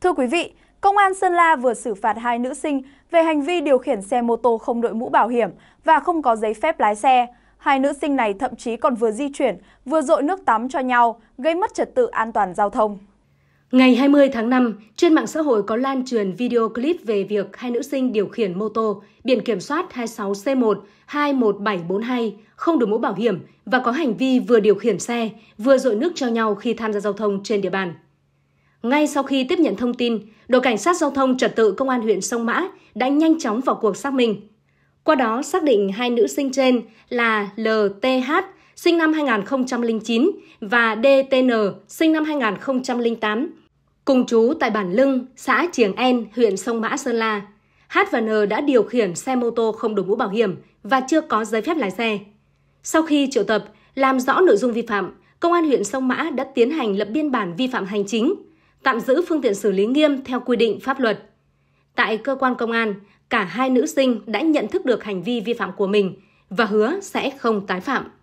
Thưa quý vị, Công an Sơn La vừa xử phạt hai nữ sinh về hành vi điều khiển xe mô tô không đội mũ bảo hiểm và không có giấy phép lái xe. Hai nữ sinh này thậm chí còn vừa di chuyển, vừa dội nước tắm cho nhau, gây mất trật tự an toàn giao thông. Ngày 20 tháng 5, trên mạng xã hội có lan truyền video clip về việc hai nữ sinh điều khiển mô tô biển kiểm soát 26C1 21742 không đội mũ bảo hiểm và có hành vi vừa điều khiển xe, vừa dội nước cho nhau khi tham gia giao thông trên địa bàn. Ngay sau khi tiếp nhận thông tin, đội cảnh sát giao thông trật tự công an huyện Sông Mã đã nhanh chóng vào cuộc xác minh. Qua đó xác định hai nữ sinh trên là LTH sinh năm 2009 và DTN sinh năm 2008, cùng chú tại bản Lưng, xã Triềng En, huyện Sông Mã, Sơn La. H và N đã điều khiển xe mô tô không đội mũ bảo hiểm và chưa có giấy phép lái xe. Sau khi triệu tập, làm rõ nội dung vi phạm, Công an huyện Sông Mã đã tiến hành lập biên bản vi phạm hành chính – tạm giữ phương tiện xử lý nghiêm theo quy định pháp luật. Tại cơ quan công an, cả hai nữ sinh đã nhận thức được hành vi vi phạm của mình và hứa sẽ không tái phạm.